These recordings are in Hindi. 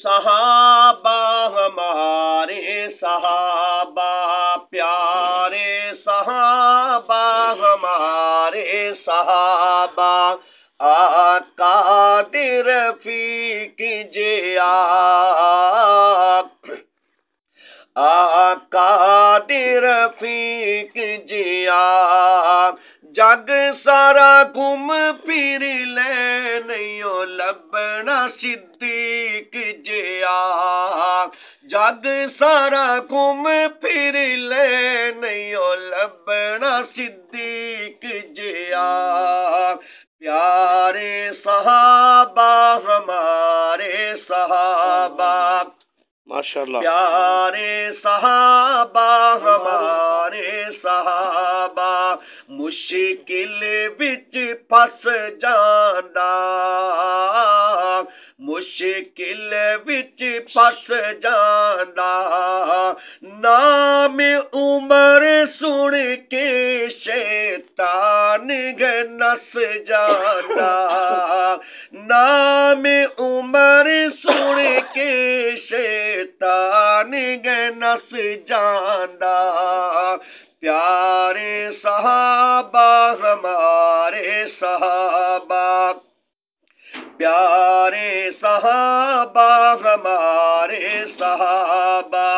सहाबा हमारे सहाबा प्यारे सहाबा हमारे सहाबा आकादिर फीक आका आकादिर फीक जिया जग सारा घूम फिर ले नहीं लबना सिद्ध हद सारा घूम फिर ले नहीं ओ लबना सिद्दीक जिया प्यारे सहाबा हमारे सहाबा माशाल्लाह प्यारे सहाबा हमारे सहाबा मुश्किल बिच फस जाना मुश्किल बिच पास जाना नाम उमर सुन के शैतान नस जाना नाम उमर सुन के शैतान नस जाना प्यारे सहाबा हमारे सहाबा प्यारे सहाबा हमारे सहाबा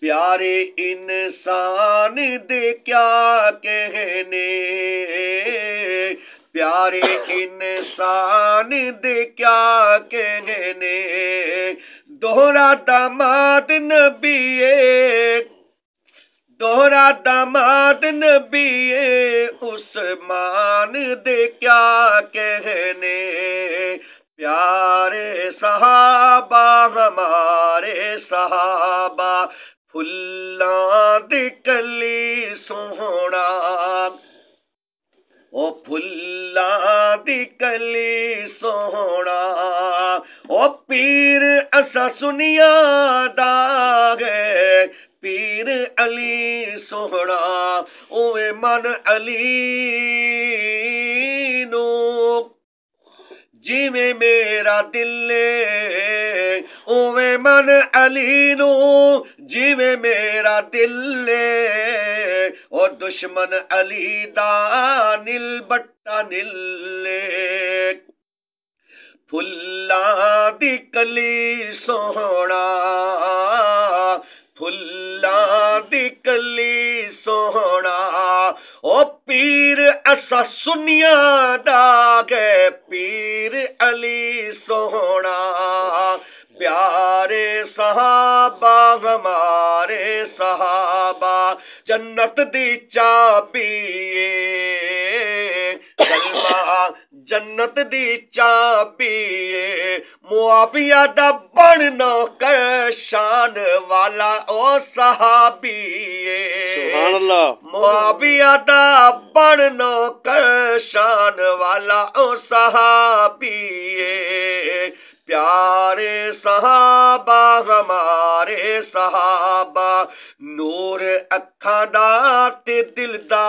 प्यारे इंसान दे क्या कहने प्यारे इंसान दे क्या कहने दोहरा दामाद नबीए दोहरा दामाद नबीए उस्मान दे क्या कहने प्यारे सहाबा हमारे सहाबा फुल्लां दिकली कली सोहना ओ फुल्लां दिकली कली सोहना ओ पीर असा सुनिया दा पीर अली सोहना ओए मन अली नू ਜਿਵੇਂ ਮੇਰਾ ਦਿਲ ਓਵੇਂ ਮਨ ਅਲੀ ਨੂੰ ਜਿਵੇਂ ਮੇਰਾ ਦਿਲ ਓ ਦੁਸ਼ਮਨ ਅਲੀ ਦਾ ਨਿਲ ਬੱਟਾ ਨਿੱਲੇ ਫੁੱਲਾਂ ਦੀ ਕਲੀ ਸੋਹਣਾ ਫੁੱਲਾਂ ਦੀ ਕਲੀ ਸੋਹਣਾ ਓ ਪੀ ਅਸਾ ਸੁਨੀਆਂ ਦਾ ਗੇ ਪੀਰ ਅਲੀ ਸੋਹਣਾ ਪਿਆਰੇ ਸਹਾਬਾ ਹਮਾਰੇ ਸਹਾਬਾ ਜੰਨਤ ਦੀ ਚਾਬੀ ਏ ਜੰਨਤ ਦੀ ਚਾਬੀ ਏ ਦਾ ਦਾ ਨਾ ਕਰ ਸ਼ਾਨ ਵਾਲਾ ਓ ਸਹਾਬੀ ਏ मुआविया दा बड़नो वाला ओ सहाबी प्यारे सहाबा हमारे सहाबा नूर अखा दा ते दिल दा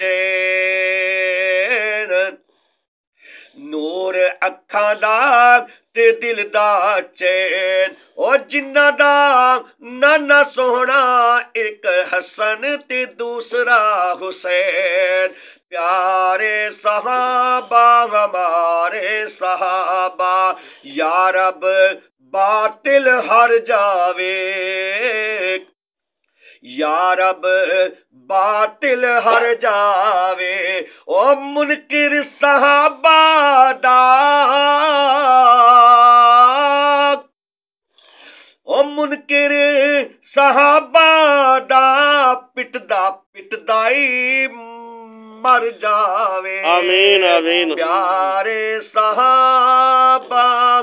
चैन नूर अखा दा ਤੇ ਦਿਲ ਦਾ ਚੈਨ ਉਹ ਜਿੰਨਾ ਦਾ ਨਾਨਾ ਸੋਹਣਾ ਇੱਕ ਹਸਨ ਤੇ ਦੂਸਰਾ ਹੁਸੈਨ प्यारे सहाबा हमारे सहाबा यारब बातिल हर जावे यारब बातिल हर जावे ओ मुनकिर सहाबा दा ਮੁਨਕਰ ਸਹਾਬਾ ਦਾ ਪਿੱਟਦਾ ਪਿੱਟਦਾ ਹੀ ਮਰ ਜਾਵੇ ਆਮੀਨ ਆਮੀਨ ਪਿਆਰੇ ਸਹਾਬਾ